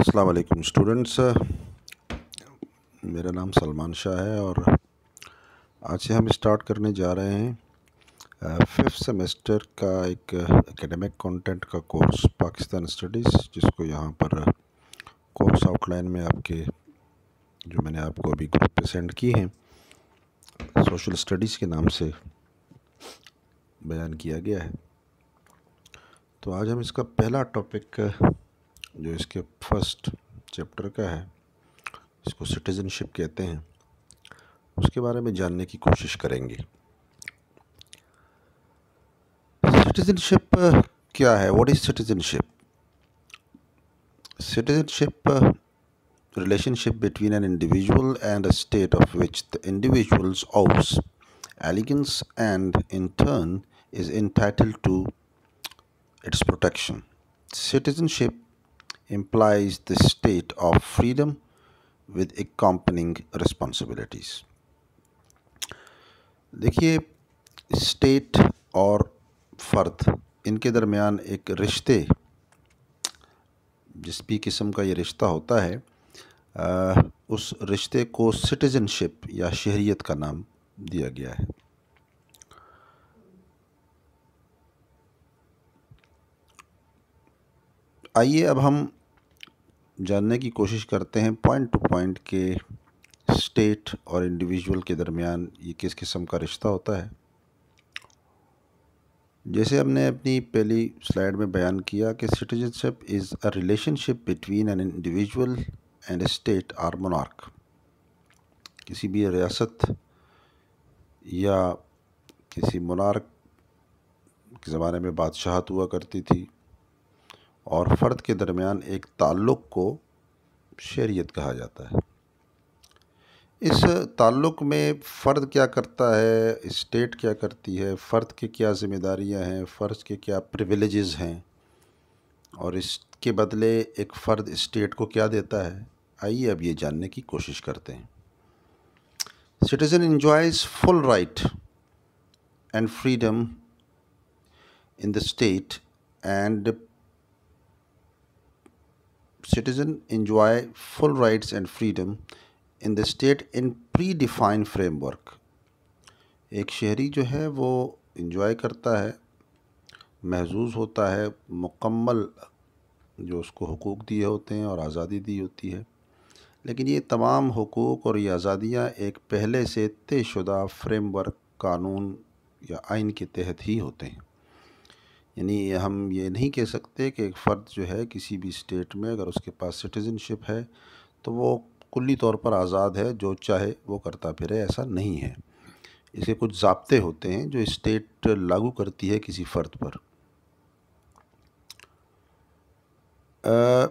अस्सलाम वालेकुम स्टूडेंट्स मेरा नाम सलमान शाह है और आज से हम स्टार्ट करने जा रहे हैं फिफ्थ सेमेस्टर का एक एकेडमिक कंटेंट का कोर्स पाकिस्तान स्टडीज़ जिसको यहाँ पर कोर्स आउटलाइन में आपके जो मैंने आपको अभी ग्रुप पे सेंड की हैं सोशल स्टडीज़ के नाम से बयान किया गया है तो आज हम इसका पहला टॉपिक जो इसके फर्स्ट चैप्टर का है इसको सिटीज़नशिप कहते हैं उसके बारे में जानने की कोशिश करेंगे सिटीज़नशिप क्या है what is citizenship citizenship relationship between an individual and a state of which the individuals of allegiance and in turn is entitled to its protection citizenship implies the state of freedom with accompanying responsibilities देखिए state और फ़र्द इनके दरमियान एक रिश्ते जिस भी किस्म का ये रिश्ता होता है आ, उस रिश्ते को सिटीज़नशिप या शहरीत का नाम दिया गया है आइए अब हम जानने की कोशिश करते हैं पॉइंट टू पॉइंट के स्टेट और इंडिविजुअल के दरमियान ये किस किस्म का रिश्ता होता है जैसे हमने अपनी पहली स्लाइड में बयान किया कि citizenship is a relationship between an individual and a state or monarch किसी भी रियासत या किसी मोनार्क के ज़माने में बादशाहत हुआ करती थी और फ़र्द के दरमियान एक ताल्लुक़ को शरीयत कहा जाता है इस ताल्लुक़ में फ़र्द क्या करता है स्टेट क्या करती है फ़र्द के क्या ज़िम्मेदारियां हैं फ़र्द के क्या प्रिविलेजेस हैं और इसके बदले एक फ़र्द स्टेट को क्या देता है आइए अब ये जानने की कोशिश करते हैं citizen enjoys full right and freedom in the state and citizens enjoy full rights and freedom in the state in predefined framework एक शहरी जो है वो इन्जॉय करता है महजूज होता है मुकम्मल जो उसको हकूक़ दिए होते हैं और आज़ादी दी होती है लेकिन ये तमाम हकूक़ और ये आज़ादियाँ एक पहले से तयशुदा फ्रेमवर्क कानून या आइन के तहत ही होते हैं यानी हम ये नहीं कह सकते कि एक फ़र्द जो है किसी भी स्टेट में अगर उसके पास सिटीज़नशिप है तो वो कुल्ली तौर पर आज़ाद है जो चाहे वो करता फिरे ऐसा नहीं है इसके कुछ जबते होते हैं जो स्टेट लागू करती है किसी फ़र्द पर आ,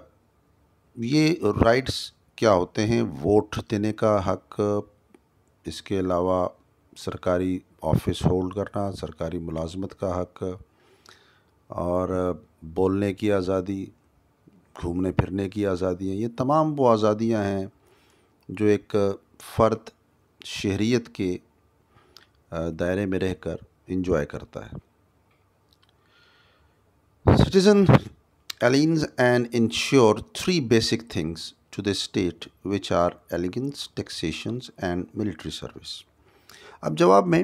ये राइट्स क्या होते हैं वोट देने का हक इसके अलावा सरकारी ऑफिस होल्ड करना सरकारी मुलाजमत का हक और बोलने की आज़ादी घूमने फिरने की आज़ादी है ये तमाम वो आज़ादियाँ हैं जो एक फ़र्द शहरीत के दायरे में रहकर एंजॉय करता है citizen aliens and ensure three basic things to the state which are allegiance taxations and military service अब जवाब में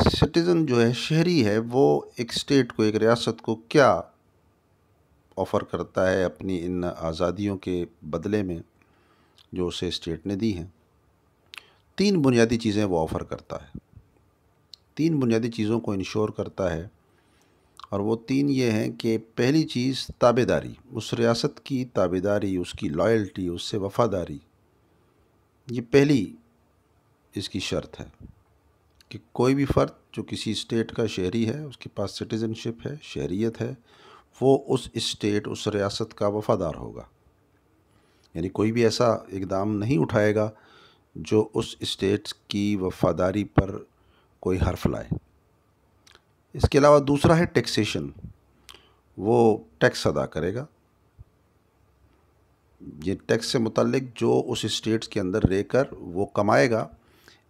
सिटीज़न जो है शहरी है वो एक स्टेट को एक रियासत को क्या ऑफ़र करता है अपनी इन आज़ादियों के बदले में जो उसे स्टेट ने दी हैं तीन बुनियादी चीज़ें वो ऑफ़र करता है तीन बुनियादी चीज़ों को इंश्योर करता है और वो तीन ये हैं कि पहली चीज़ ताबेदारी उस रियासत की ताबेदारी उसकी लॉयल्टी उससे वफादारी ये पहली इसकी शर्त है कि कोई भी फ़र्द जो किसी स्टेट का शहरी है उसके पास सिटीज़नशिप है शहरीत है वो उस स्टेट उस रियासत का वफ़ादार होगा यानी कोई भी ऐसा इकदाम नहीं उठाएगा जो उस स्टेट की वफ़ादारी पर कोई हर्फ लाए इसके अलावा दूसरा है टैक्सेशन वो टैक्स अदा करेगा ये टैक्स से मुतलक जो उस स्टेट्स के अंदर रहकर वो कमाएगा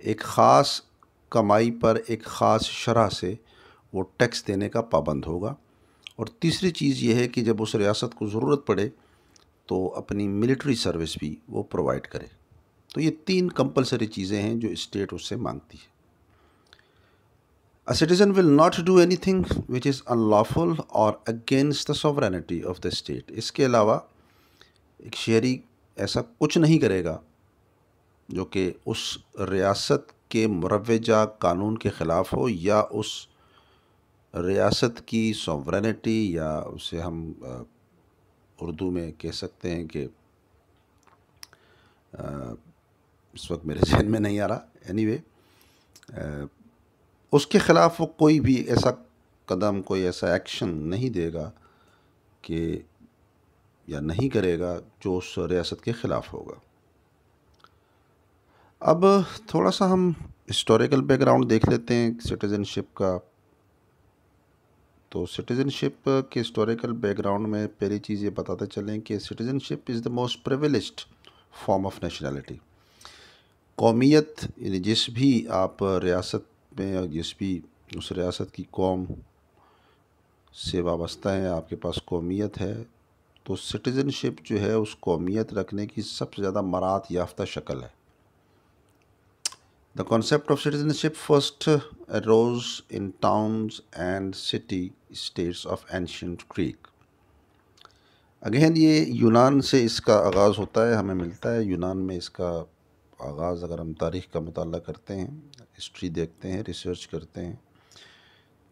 एक ख़ास कमाई पर एक ख़ास शरह से वो टैक्स देने का पाबंद होगा और तीसरी चीज़ यह है कि जब उस रियासत को ज़रूरत पड़े तो अपनी मिलिट्री सर्विस भी वो प्रोवाइड करे तो ये तीन कंपलसरी चीज़ें हैं जो स्टेट उससे मांगती है a citizen will not do anything which is unlawful और against the sovereignty of the state इसके अलावा एक शहरी ऐसा कुछ नहीं करेगा जो कि उस रियासत के मुरवजा कानून के ख़िलाफ़ हो या उस रियासत की सॉवरनिटी या उसे हम उर्दू में कह सकते हैं कि इस वक्त मेरे जहन में नहीं आ रहा एनी anyway, उसके ख़िलाफ़ वो कोई भी ऐसा कदम कोई ऐसा एक्शन नहीं देगा कि या नहीं करेगा जो उस रियासत के ख़िलाफ़ होगा अब थोड़ा सा हम हिस्टोरिकल बैकग्राउंड देख लेते हैं सिटीज़नशिप का तो सिटीज़नशिप के हिस्टोरिकल बैकग्राउंड में पहली चीज़ ये बताते चलें कि citizenship is the most privileged form of nationality कौमियत यानी जिस भी आप रियासत में जिस भी उस रियासत की कौम से वाबस्ता है आपके पास कौमियत है तो सिटीज़नशिप जो है उस कौमियत रखने की सबसे ज़्यादा मरात याफ्ता शक्ल है The concept of citizenship first arose in towns and city states of ancient Greek. Again ये यूनान से इसका आगाज़ होता है हमें मिलता है यूनान में इसका आगाज़ अगर हम तारीख़ का मताल करते हैं हिस्ट्री देखते हैं रिसर्च करते हैं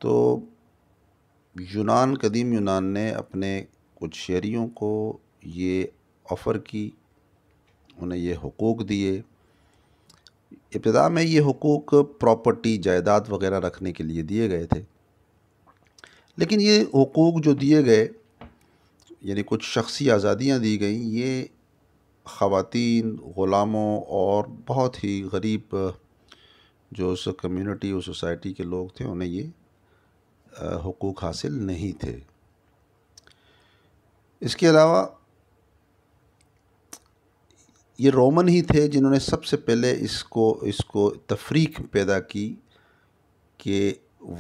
तो यूनान कदीम यूनान ने अपने कुछ शहरीों को ये ऑफ़र की उन्हें ये हकूक़ दिए इब्तदा में ये हकूक़ प्रॉपर्टी जायदाद वग़ैरह रखने के लिए दिए गए थे लेकिन ये हकूक़ जो दिए गए यानी कुछ शख्सी आज़ादियाँ दी गई ये ख़वान ग़ुलामों और बहुत ही गरीब जो उस कम्यूनिटी उस सोसाइटी के लोग थे उन्हें ये हकूक़ हासिल नहीं थे इसके अलावा ये रोमन ही थे जिन्होंने सबसे पहले इसको इसको तफरीक पैदा की कि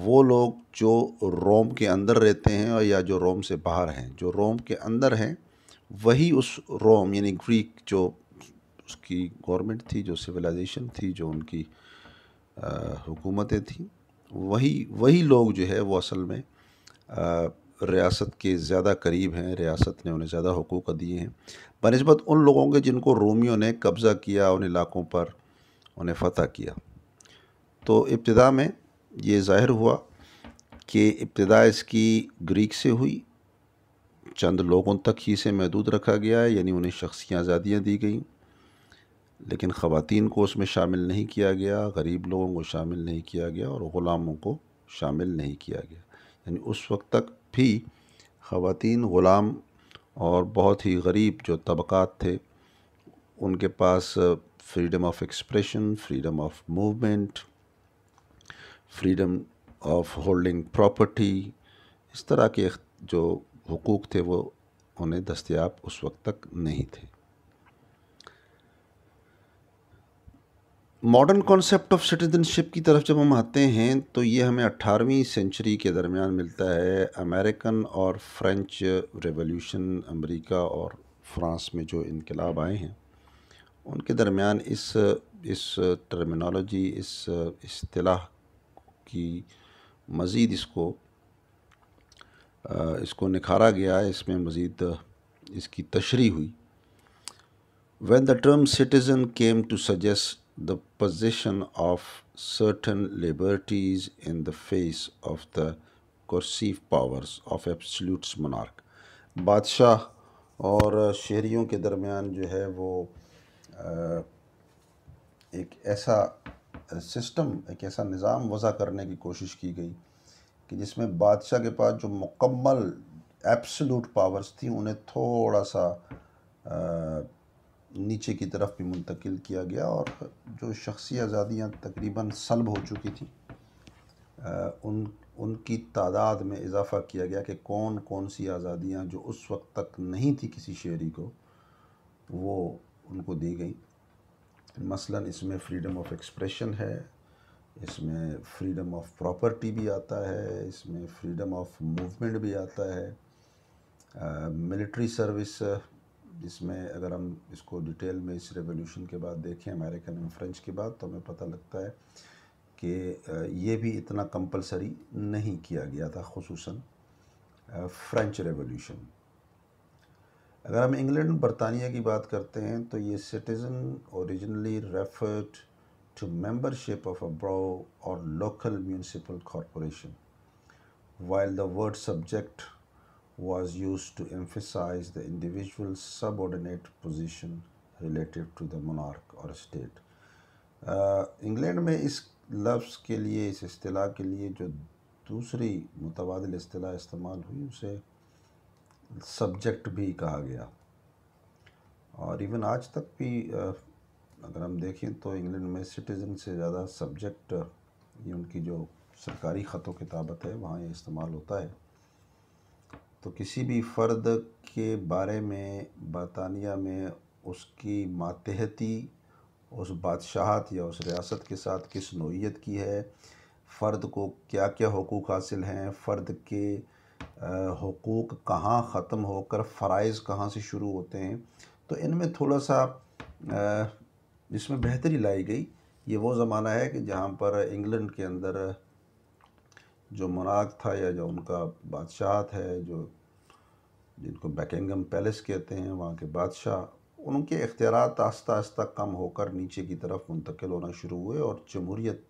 वो लोग जो रोम के अंदर रहते हैं और या जो रोम से बाहर हैं जो रोम के अंदर हैं वही उस रोम यानी ग्रीक जो उसकी गवर्नमेंट थी जो सिविलाइजेशन थी जो उनकी हुकूमतें थी वही वही लोग जो है वो असल में आ, रियासत के ज़्यादा करीब हैं रियासत ने उन्हें ज़्यादा हकूक़ दिए हैं बनस्बत उन लोगों के जिनको रोमियों ने कब्ज़ा किया उन इलाक़ों पर उन्हें फ़तह किया तो इब्तदा में ये ज़ाहिर हुआ कि इब्तदा इसकी ग्रीक से हुई चंद लोगों तक ही से महदूद रखा गया है यानी उन्हें शख्सी आज़ादियाँ दी गई लेकिन ख़वान को उसमें शामिल नहीं किया गया गरीब लोगों को शामिल नहीं किया गया और ग़ुलामों को शामिल नहीं किया गया यानी उस वक्त तक भी ख़वातीन ग़ुलाम और बहुत ही गरीब जो तबक़ात थे उनके पास freedom of expression freedom of movement freedom of holding property इस तरह के जो हकूक़ थे वो उन्हें दस्तियाब उस वक्त तक नहीं थे मॉडर्न कॉन्सेप्ट ऑफ सिटीजनशिप की तरफ जब हम आते हैं तो ये हमें 18वीं सेंचुरी के दरमियान मिलता है अमेरिकन और फ्रेंच रेवोल्यूशन अमेरिका और फ्रांस में जो इनकलाब आए हैं उनके दरमियान इस इस टर्मिनोलॉजी इस अतलाह की मज़ीद इसको इसको निखारा गया इसमें मज़ीद इसकी तशरी हुई when the term citizen came to suggest the possession of certain liberties in the face of the coercive powers of absolute monarch बादशाह और शहरीों के दरमियान जो है वो एक ऐसा सिस्टम एक ऐसा निज़ाम वज़ा करने की कोशिश की गई कि जिसमें बादशाह के पास जो मुकम्मल एब्सलूट पावर्स थी उन्हें थोड़ा सा नीचे की तरफ भी मुंतकिल किया गया और जो शख्सी आज़ादियाँ तकरीबन सलब हो चुकी थी उन उनकी तादाद में इजाफ़ा किया गया कि कौन कौन सी आज़ादियाँ जो उस वक्त तक नहीं थी किसी शहरी को वो उनको दी गई मसलन इसमें फ्रीडम ऑफ एक्सप्रेशन है इसमें फ्रीडम ऑफ प्रॉपर्टी भी आता है इसमें फ्रीडम ऑफ मूवमेंट भी आता है मिलिट्री सर्विस जिसमें अगर हम इसको डिटेल में इस रेवोल्यूशन के बाद देखें अमेरिकन एंड फ्रेंच के बाद तो हमें पता लगता है कि ये भी इतना कंपलसरी नहीं किया गया था खसूस फ्रेंच रेवोल्यूशन अगर हम इंग्लैंड बरतानिया की बात करते हैं तो ये citizen originally referred to membership of a borough or local municipal corporation while the word subject was used to emphasize the individual's subordinate position relative to the monarch और state. इंग्लैंड uh, में इस लफ्स के लिए इस अतलाह के लिए जो दूसरी मुतबाद अतलाह इस्तेमाल हुई उसे सब्जेक्ट भी कहा गया और इवन आज तक भी uh, अगर हम देखें तो इंग्लैंड में सिटीज़न से ज़्यादा सब्जेक्ट uh, ये उनकी जो सरकारी ख़त किताबत है वहाँ ये इस्तेमाल होता है तो किसी भी फ़र्द के बारे में बरतानिया में उसकी मातहती उस बादशाहत या उस रियासत के साथ किस नोयत की है फ़र्द को क्या क्या हकूक़ हासिल हैं फ़र्द के हकूक़ कहाँ ख़त्म होकर फ़रज़ कहाँ से शुरू होते हैं तो इनमें थोड़ा सा इसमें बेहतरी लाई गई ये वो ज़माना है कि जहाँ पर इंग्लैंड के अंदर जो मोनाक था या जो उनका बादशाह है जो जिनको बैकिंगम पैलेस कहते हैं वहाँ के बादशाह उनके अख्तियार आस्ता आस्ता कम होकर नीचे की तरफ मुंतकिल होना शुरू हुए और जमहूरीत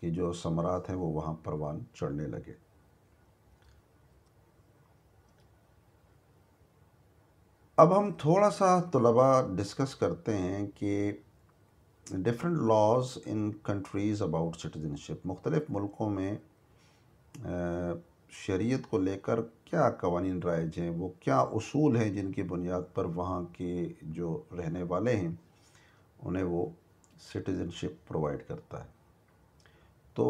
के जो समरात हैं वो वहाँ परवान चढ़ने लगे अब हम थोड़ा सा तलबा डिस्कस करते हैं कि different laws in countries about citizenship मुख्तलिफ़ मुल्कों में शरीयत को लेकर क्या कवानीन राइज हैं वो क्या असूल हैं जिनकी बुनियाद पर वहाँ के जो रहने वाले हैं उन्हें वो सिटीज़नशिप प्रोवाइड करता है तो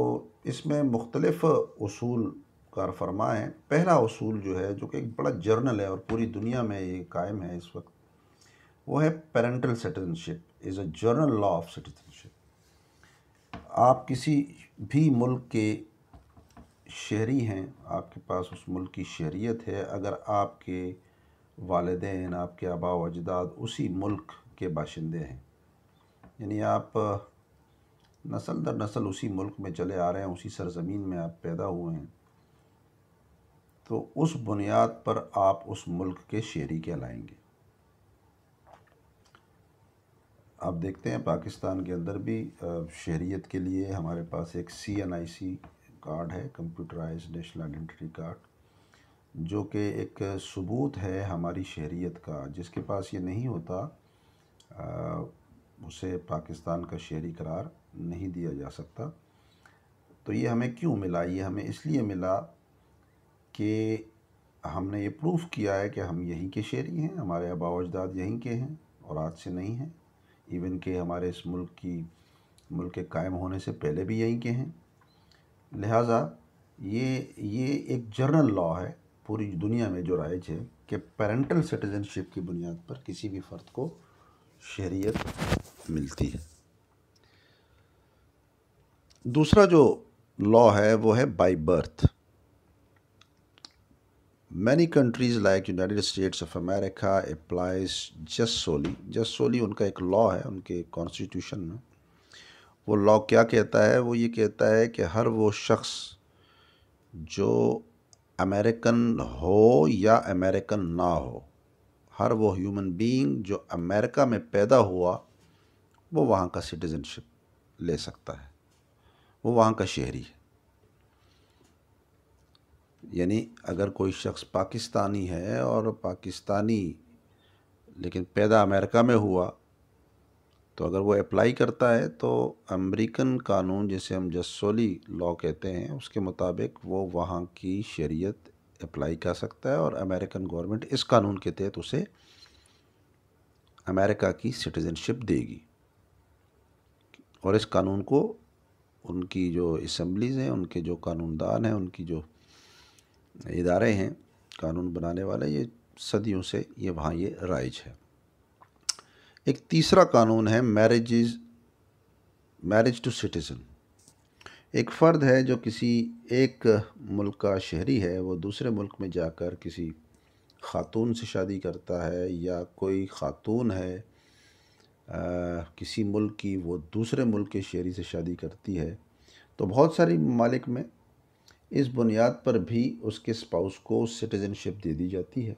इसमें मुख्तलफ़ असूल कार फरमा है पहला असूल जो है जो कि एक बड़ा जर्नल है और पूरी दुनिया में ये कायम है इस वक्त वो है parental citizenship is a general law of citizenship आप किसी भी मुल्क के शहरी हैं आपके पास उस मुल्क की शहरीत है अगर आपके वालदे आपके आबा अजदाद उसी मुल्क के बाशिंदे हैं यानी आप नसल दर नसल उसी मुल्क में चले आ रहे हैं उसी सरजमीन में आप पैदा हुए हैं तो उस बुनियाद पर आप उस मुल्क के शहरी कहलाएंगे आप देखते हैं पाकिस्तान के अंदर भी शहरीत के लिए हमारे पास एक C N I C card है कंप्यूटराइज नेशनल आइडेंटिटी कार्ड जो कि एक सबूत है हमारी शहरीत का जिसके पास ये नहीं होता आ, उसे पाकिस्तान का शहरी करार नहीं दिया जा सकता तो ये हमें क्यों मिला ये हमें इसलिए मिला कि हमने ये प्रूफ किया है कि हम यहीं के शहरी हैं हमारे आबा अजदाद यहीं के हैं और आज से नहीं हैं इवन के हमारे इस मुल्क की मुल्क के कायम होने से पहले भी यहीं के हैं लिहाजा ये ये एक जर्नल लॉ है पूरी दुनिया में जो राइज है कि पेरेंटल सिटीज़नशिप की बुनियाद पर किसी भी फ़र्द को शहरीत मिलती है दूसरा जो लॉ है वो है by birth many countries like United States of America applies jus soli just सोली उनका एक लॉ है उनके कॉन्स्टिट्यूशन में वो लॉ क्या कहता है वो ये कहता है कि हर वो शख्स जो अमेरिकन हो या अमेरिकन ना हो हर वो ह्यूमन बीइंग जो अमेरिका में पैदा हुआ वो वहाँ का सिटीज़नशिप ले सकता है वो वहाँ का शहरी है यानी अगर कोई शख्स पाकिस्तानी है और पाकिस्तानी लेकिन पैदा अमेरिका में हुआ तो अगर वो अप्लाई करता है तो अमेरिकन कानून जिसे हम जसोली लॉ कहते हैं उसके मुताबिक वो वहाँ की शरीयत अप्लाई कर सकता है और अमेरिकन गवर्नमेंट इस कानून के तहत उसे अमेरिका की सिटीज़नशिप देगी और इस कानून को उनकी जो इसम्बलीज़ हैं उनके जो कानूनदान हैं उनकी जो इदारे हैं कानून बनाने वाले ये सदियों से ये वहाँ ये राइज है एक तीसरा कानून है मैरिज मैरिज टू सिटीज़न एक फ़र्द है जो किसी एक मुल्क का शहरी है वो दूसरे मुल्क में जाकर किसी ख़ातून से शादी करता है या कोई ख़ातून है आ, किसी मुल्क की वो दूसरे मुल्क के शहरी से शादी करती है तो बहुत सारी ममालिक में इस बुनियाद पर भी उसके स्पाउस को सिटीज़नशिप दे दी जाती है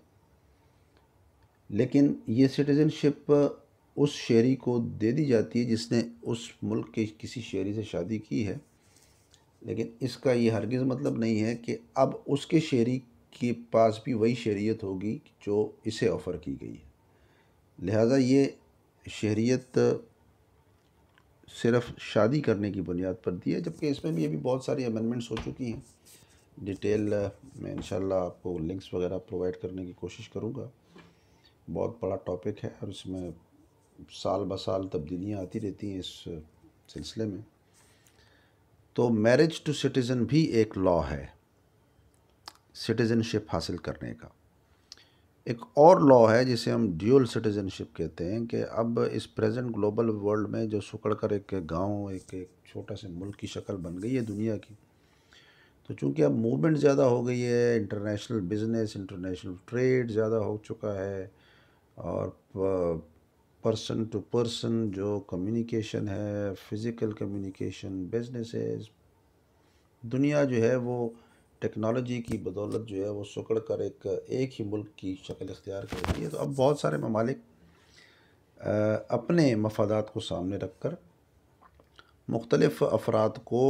लेकिन ये सिटीज़नशिप उस शेरी को दे दी जाती है जिसने उस मुल्क के किसी शेरी से शादी की है लेकिन इसका ये हरगिज़ मतलब नहीं है कि अब उसके शेरी के पास भी वही शहरीत होगी जो इसे ऑफ़र की गई है लिहाजा ये शहरीत सिर्फ शादी करने की बुनियाद पर दी है जबकि इसमें भी अभी बहुत सारी अमेंडमेंट्स हो चुकी हैं डिटेल मैं इन आपको लिंक्स वगैरह प्रोवाइड करने की कोशिश करूँगा बहुत बड़ा टॉपिक है और इसमें साल ब साल तब्दीलियाँ आती रहती हैं इस सिलसिले में तो मैरिज टू सिटीज़न भी एक लॉ है सिटीज़नशिप हासिल करने का एक और लॉ है जिसे हम ड्यूअल सिटीज़नशिप कहते हैं कि अब इस प्रेजेंट ग्लोबल वर्ल्ड में जो सुकड़ कर एक गांव एक एक छोटा से मुल्क की शक्ल बन गई है दुनिया की तो चूंकि अब मूवमेंट ज़्यादा हो गई है इंटरनेशनल बिजनेस इंटरनेशनल ट्रेड ज़्यादा हो चुका है और पर्सन टू पर्सन जो कम्युनिकेशन है फिज़िकल कम्युनिकेशन बिजनेस दुनिया जो है वो टेक्नोलॉजी की बदौलत जो है वो सुकड़ कर एक एक ही मुल्क की शक्ल इख्तियार कर रही है तो अब बहुत सारे ममालिक अपने मफादात को सामने रख कर मुख्तलफ़ अफराद को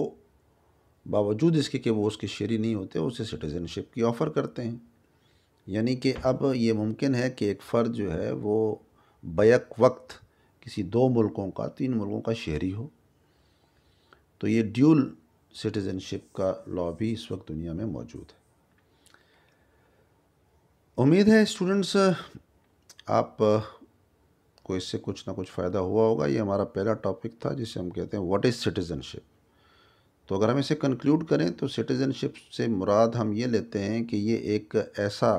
बावजूद इसके कि वो उसके शेरी नहीं होते उसे सिटीज़नशिप की ऑफ़र करते हैं यानी कि अब ये मुमकिन है कि एक फ़र्द जो है वो बैक वक्त किसी दो मुल्कों का तीन मुल्कों का शहरी हो तो ये ड्यूल सिटीज़नशिप का लॉ भी इस वक्त दुनिया में मौजूद है उम्मीद है स्टूडेंट्स आप को इससे कुछ ना कुछ फ़ायदा हुआ होगा ये हमारा पहला टॉपिक था जिसे हम कहते हैं व्हाट इज़ सिटीज़नशिप तो अगर हम इसे कंक्लूड करें तो सिटीज़नशिप से मुराद हम ये लेते हैं कि ये एक ऐसा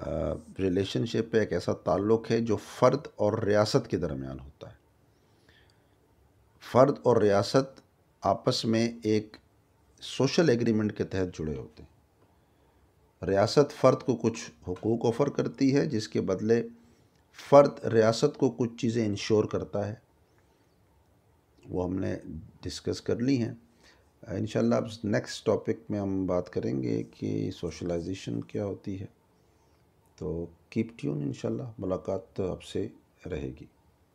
रिलेशनशिप पे एक ऐसा ताल्लुक़ है जो फ़र्द और रियासत के दरमियान होता है फ़र्द और रियासत आपस में एक सोशल एग्रीमेंट के तहत जुड़े होते हैं रियासत फ़र्द को कुछ हकूक़ ऑफ़र करती है जिसके बदले फ़र्द रियासत को कुछ चीज़ें इंश्योर करता है वो हमने डिस्कस कर ली हैं इन नेक्स्ट टॉपिक में हम बात करेंगे कि सोशलाइजेशन क्या होती है तो कीप ट्यून इंशाल्लाह मुलाकात आपसे रहेगी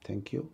थैंक यू